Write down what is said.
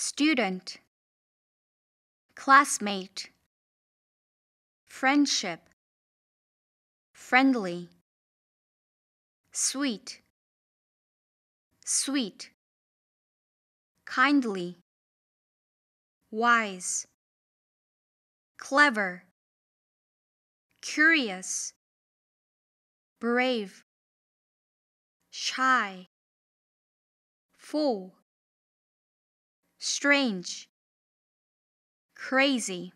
student, classmate, friendship, friendly, sweet, sweet, kindly, wise, clever, curious, brave, shy, full strange, crazy.